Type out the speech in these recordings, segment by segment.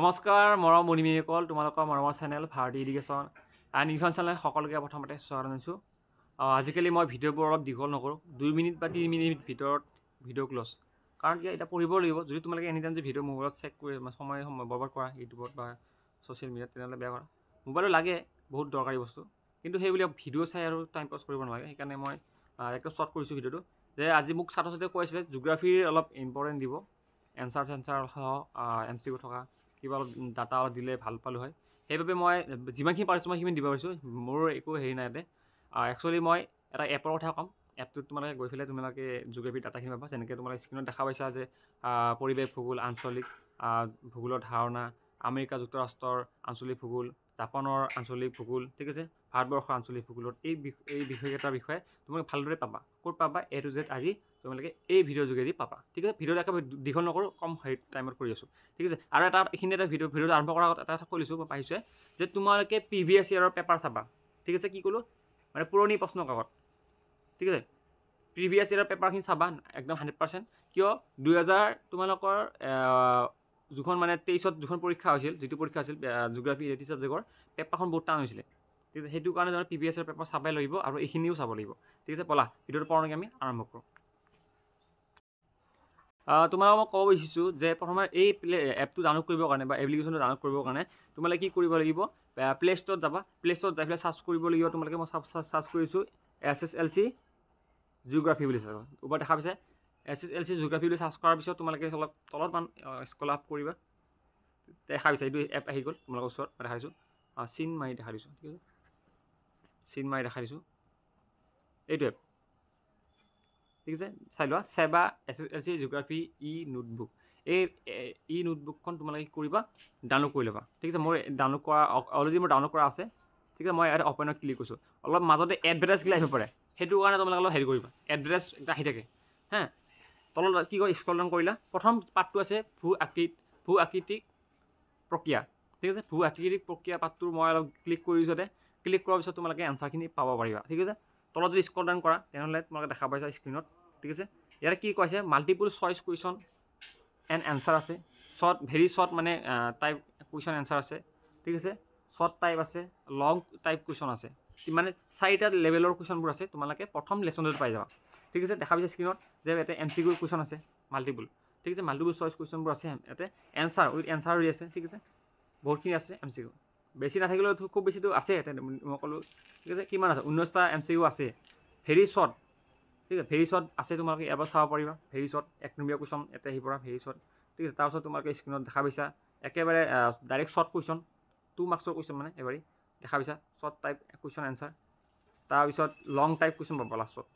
নমস্কাৰ মৰম মণিমীসকল তোমালোকৰ মৰমৰ চেনেল ভাৰতী ইডুকেশ্যন আন ইখন চেনেল সকলোকে প্ৰথমতে স্বাগত জনাইছোঁ আজিকালি মই ভিডিঅ'বোৰ অলপ দীঘল নকৰোঁ দুই মিনিট বা তিনি মিনিট ভিতৰত ভিডিঅ' ক্ল'জ কাৰণ কিয় এতিয়া পঢ়িব লাগিব যদি তোমালোকে এনি টাইম যে ভিডিঅ' মোবাইলত চেক কৰি সময়ে সময় বৰবাদ কৰা ইউটিউবত বা ছ'চিয়েল মিডিয়াত তেনেহ'লে বেয়া কৰা মোবাইলো লাগে বহুত দৰকাৰী বস্তু কিন্তু সেইবুলি ভিডিঅ' চাই আৰু টাইম পাছ কৰিব নালাগে সেইকাৰণে মই একদম শ্বৰ্ট কৰিছোঁ ভিডিঅ'টো যে আজি মোক ছাত্ৰ ছাত্ৰীয়ে আছিলে জিঅ'গ্ৰাফীৰ অলপ ইম্পৰ্টেণ্ট দিব এনচাৰ চেঞ্চাৰ সহ এম চি ইউ থকা কিবা অলপ ডাটা অলপ দিলে ভাল পালোঁ হয় সেইবাবে মই যিমানখিনি পাৰিছোঁ মই সিমান দিব পাৰিছোঁ মোৰ একো হেৰি নাই ইয়াতে একচুৱেলি মই এটা এপৰ কথা ক'ম এপটোত তোমালোকে গৈ পেলাই তোমালোকে যোগেপি ডাটাখিনি পাবা যেনেকৈ তোমালোকে স্ক্ৰীণত দেখা পাইছা যে পৰিৱেশ ভূগোল আঞ্চলিক ভূগোলৰ ধাৰণা আমেৰিকা যুক্তৰাষ্ট্ৰৰ আঞ্চলিক ভূগোল জাপানৰ আঞ্চলিক ভূগোল ঠিক আছে ভাৰতবৰ্ষৰ আঞ্চলিক ভূগোলত এই এই বিষয়কেইটাৰ বিষয়ে তোমালোকে ভালদৰে পাবা ক'ত পাবা এ টু জেড আজি তোমালোকে এই ভিডিঅ'ৰ যোগেদি পাবা ঠিক আছে ভিডিঅ'টো একেবাৰে দীঘল নকৰোঁ কম হেৰি টাইমত কৰি আছোঁ ঠিক আছে আৰু এটা এইখিনি এটা ভিডিঅ' ভিডিঅ'টো আৰম্ভ কৰাৰ আগত এটা কথা কৈছোঁ মই পাইছোঁ যে তোমালোকে পি ভি এছ ইয়াৰৰ পেপাৰ চাবা ঠিক আছে কি ক'লোঁ মানে পুৰণি প্ৰশ্ন কাকত ঠিক আছে ভি এছ ইয়েৰৰ পেপাৰখিনি চাবা একদম হাণ্ড্ৰেড পাৰ্চেণ্ট কিয় দুহেজাৰ তোমালোকৰ যিখন মানে তেইছত যিখন পৰীক্ষা হৈছিল যিটো পৰীক্ষা আছিল জিঅ'গ্ৰাফি ৰেটি ছাবজেক্টৰ পেপাৰখন বহুত টান হৈছিলে ঠিক আছে সেইটো কাৰণে ধৰক পি বি এছৰ পেপাৰ চাবই লাগিব আৰু এইখিনিও চাব লাগিব ঠিক আছে পলা ভিডিঅ'টো পঢ়াৰ আমি আৰম্ভ কৰোঁ তোমালোকক মই ক'ব বিচাৰিছোঁ যে প্ৰথমে এই প্লে এপটো ডাউনলোড কৰিবৰ কাৰণে বা এপ্লিকেশ্যনটো ডাউনলোড কৰিবৰ কাৰণে তোমালোকে কি কৰিব লাগিব প্লে' ষ্ট'ৰত যাবা প্লে' ষ্ট'ৰত যাই পেলাই চাৰ্চ কৰিব লাগিব তোমালোকে মই চাৰ্চ কৰিছোঁ S S L C geography বুলি দেখা পাইছে S S L C geography বুলি চাৰ্চ কৰাৰ পিছত তোমালোকে অলপ তলত মান স্কল আপ কৰিবা দেখা পাইছা এইটো এপ আহি গ'ল তোমালোকৰ ওচৰত দেখা দিছোঁ অঁ চিন মাৰি দেখা দিছোঁ ঠিক আছে চিন মাৰি দেখা দিছোঁ এইটো এপ ঠিক আছে চাই লোৱা চেবা S S L C geography e notebook এই ই নোটবুকখন তোমালোকে কি কৰিবা ডাউনলোড কৰি ল'বা ঠিক আছে মোৰ ডাউনলোড কৰা অলৰেডি মোৰ ডাউনলোড কৰা আছে ঠিক আছে মই ইয়াত অপেনত ক্লিক কৰিছোঁ অলপ মাজতে এডভাৰটাইজ কিলে আহিব পাৰে সেইটো কাৰণে তোমালোকে অলপ হেৰি কৰিবা এডভাৰটাইজ আহি থাকে হা তলত কি কয় স্কলন কৰিলা প্ৰথম পাঠটো আছে ভূ আকৃ ভূ আকৃতিক প্ৰক্ৰিয়া ঠিক আছে ভূ আকৃতিক প্ৰক্ৰিয়া পাঠটো মই অলপ ক্লিক কৰিছোঁ দে ক্লিক কৰাৰ পিছত তোমালোকে এনচাৰখিনি পাব পাৰিবা ঠিক আছে তলত যদি স্কল ডাউন কৰা তেনেহ'লে তোমালোকে দেখা পাইছা স্ক্ৰীণত ঠিক আছে ইয়াতে কি কৈছে multiple choice question and answer আছে শ্বৰ্ট ভেৰি শ্বৰ্ট মানে টাইপ কুৱেশ্যন এনচাৰ আছে ঠিক আছে শ্বৰ্ট টাইপ আছে লং টাইপ কুৱেশ্যন আছে মানে চাৰিটা লেভেলৰ কুৱেশ্যনবোৰ আছে তোমালোকে প্ৰথম লেচনটোত পাই যাবা ঠিক আছে দেখা পাইছে স্ক্ৰীণত যে ইয়াতে এম চি কিউ কুৱেশ্যন আছে মাল্টিপুল ঠিক আছে মাল্টিপুল চইচ কুৱেশ্যনবোৰ আছে ইয়াতে এনচাৰ উইথ এনচাৰ ৰৈ আছে ঠিক আছে বহুতখিনি আছে এম চি কিউ বেছি নাথাকিলেওতো খুব বেছিটো আছে মই ক'লোঁ ঠিক আছে কিমান আছে ঊনৈছটা এম চি কিউ আছে ভেৰি শ্বৰ্ট ঠিক আছে ভেৰি শ্বৰ্ট আছে তোমালোকে এবাৰ চাব পাৰিবা ভেৰি শ্বৰ্ট এক নম্বৰীয়া কুৱেশ্যন ইয়াতে আহি পৰা ভেৰি শ্বৰ্ট ঠিক আছে তাৰপিছত তোমালোকে স্ক্ৰীণত দেখা পাইছা একেবাৰে ডাইৰেক্ট শ্বৰ্ট কুৱেশ্যন টু মাৰ্কছৰ কুৱেশ্যন মানে এবাৰ দেখা পাইছা শ্বৰ্ট টাইপ কুৱেশ্যন এনচাৰ তাৰপিছত লং টাইপ কুৱেশ্যন পাব লাষ্টত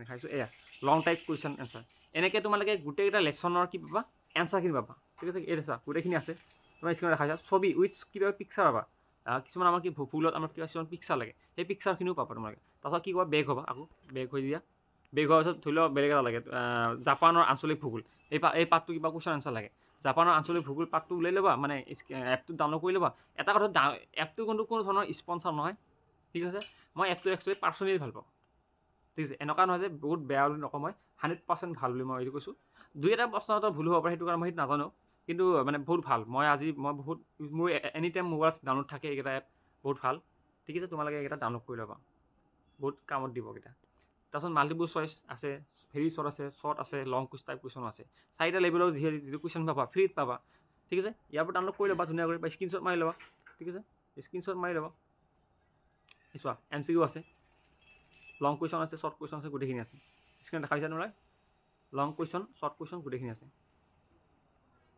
দেখাইছোঁ এয়া লং টাইপ কুৱেশ্যন এনচাৰ এনেকৈ তোমালোকে গোটেইকেইটা লেচনৰ কি পাবা এনচাৰখিনি পাবা ঠিক আছে এই দেখা গোটেইখিনি আছে তোমাৰ স্ক্ৰীণত দেখাইছা ছবি উইথ কিবা পিকচাৰ পাবা কিছুমান আমাৰ কি ভূপুলত আমাৰ কিবা কিছুমান পিকচাৰ লাগে সেই পিকচাৰখিনিও পাবা তোমালোকে তাৰপাছত কি কবা বেগ হ'বা আকৌ বেগ হৈ দিয়া বেগ হোৱাৰ পিছত ধৰি লওক বেলেগ এটা লাগে জাপানৰ আঞ্চলিক ভূগোল এই পা এই পাৰ্টটো কিবা কুৱেশ্যন এনচাৰ লাগে জাপানৰ আঞ্চলিক ভূগোল পাৰ্টটো উলিয়াই ল'বা মানে এপটো ডাউনলোড কৰি ল'বা এটা কথা এপটো কিন্তু কোনো ধৰণৰ স্পনচাৰ নহয় ঠিক আছে মই এপটো একচুৱেলি পাৰ্চনেলি ভাল পাওঁ ঠিক আছে এনেকুৱা নহয় যে বহুত বেয়া বুলি নকওঁ মই হাণ্ড্ৰেড পাৰ্চেণ্ট ভাল বুলি মই এইটো কৈছোঁ দুই এটা প্ৰশ্ন এটা ভুল হ'ব পাৰে সেইটো কাৰণে মই সেইটো নাজানো কিন্তু মানে বহুত ভাল মই আজি মই বহুত মোৰ এনি টাইম মোবাইলত ডাউনলোড থাকে এইকেইটা এপ বহুত ভাল ঠিক আছে তোমালোকে এইকেইটা ডাউনলোড কৰি ল'বা বহুত কামত দিব এইকেইটা তাৰপিছত মাল্টিপুল চইচ আছে ভেৰি শ্বৰ্ট আছে শ্বৰ্ট আছে লং কুইচ টাইপ কুৱেশ্যন আছে চাৰিটা লেভেলৰ যিহেতু যিটো কুৱেশ্যন পাবা ফ্ৰীত পাবা ঠিক আছে ইয়াৰ পৰা ডাউনলোড কৰি ল'বা ধুনীয়া কৰি বা স্ক্ৰীনশ্বট মাৰি ল'বা ঠিক আছে স্ক্ৰীণশ্বট মাৰি ল'বা চোৱা এম চি ইউ আছে লং কুৱেশ্যন আছে শ্বৰ্ট কুৱেশ্যন আছে গোটেইখিনি আছে স্ক্ৰীণত দেখা পাইছা নহয় লং কুৱেশ্যন শ্বৰ্ট কুৱেশ্যন গোটেইখিনি আছে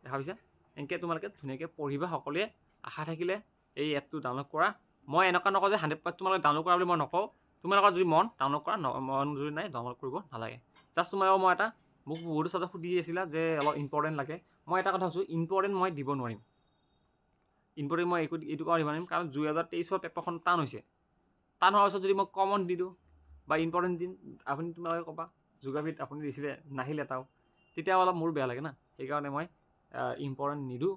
দেখা পাইছা এনেকৈ তোমালোকে ধুনীয়াকৈ পঢ়িবা সকলোৱে আশা থাকিলে এই এপটো ডাউনলোড কৰা মই এনেকুৱা নকওঁ যে হাণ্ড্ৰেড পাৰ্চেণ্ট তোমালোকে ডাউনলোড কৰা বুলি মই নকওঁ তোমালোকৰ যদি মন ডাউনলোড কৰা মন যদি নাই ডাউনলোড কৰিব নালাগে জাষ্ট তোমালোকৰ মই এটা মোক বহুতো চাৰ্জত সুধি আছিলা যে অলপ ইম্পৰ্টেণ্ট লাগে মই এটা কথা ভাবিছোঁ ইম্পৰ্টেণ্ট মই দিব নোৱাৰিম ইম্পৰ্টেণ্ট মই এইটো এইটো কাৰণে দিব নোৱাৰিম কাৰণ দুহেজাৰ তেইছৰ পেপাৰখন টান হৈছে টান হোৱাৰ পাছত যদি মই কমন দি দিওঁ বা ইম্পৰ্টেণ্ট দিন আপুনি তোমালোকে ক'বা যোগাভিত আপুনি দিছিলে নাহিলে তাও তেতিয়া অলপ মোৰ বেয়া লাগে না সেইকাৰণে মই ইম্পৰ্টেণ্ট নিদিওঁ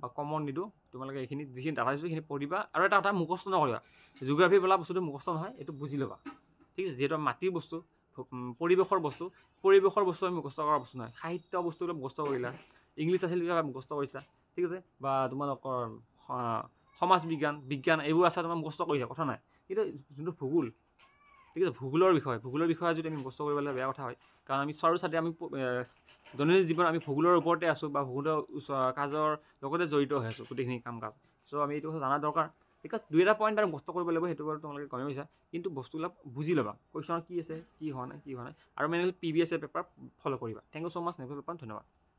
বা কমন নিদিওঁ তোমালোকে এইখিনি যিখিনি ডাটা দিছোঁ সেইখিনি পঢ়িবা আৰু এটা কথা মুখস্থ নকৰিবা যোগাভি বোলা বস্তুটো মুখস্থ নহয় এইটো বুজি ল'বা ঠিক আছে যিহেতু মাটিৰ বস্তু পৰিৱেশৰ বস্তু পৰিৱেশৰ বস্তু আমি মুখস্থ কৰা বস্তু নহয় সাহিত্য বস্তুবিলাক বোলে মুখস্থ কৰিলা ইংলিছ আছিল কিবা মুখস্থ কৰিছা ঠিক আছে বা তোমালোকৰ সমাজ বিজ্ঞান বিজ্ঞান এইবোৰ আছে তোমাৰ মুখস্থ কৰিছা কথা নাই কিন্তু যোনটো ভূগোল ঠিক আছে ভূগোলৰ বিষয়ে ভূগোলৰ বিষয়ে যদি আমি মুখস্থ কৰিবলৈ বেয়া কথা হয় কাৰণ আমি চাৰো চাতে আমি দৈনন্দিন জীৱনত আমি ভূগোলৰ ওপৰতে আছোঁ বা ভূগোলৰ কাজৰ লগতে জড়িত হৈ আছোঁ গোটেইখিনি কাম কাজ চ' আমি এইটো জনা দৰকাৰ ঠিক আছে দুই এটা পইণ্ট আমি মুখস্থ কৰিব লাগিব সেইটো বাৰু তোমালোকে গমে পাইছা কিন্তু বস্তুবিলাক বুজি ল'বা কুৱেশ্যনৰ কি আছে কি হোৱা নাই কি হোৱা নাই আৰু mainly P B S A paper follow' কৰিবা থেংক ইউ ছ' মাছ নেভেল পেপাৰ ধন্যবাদ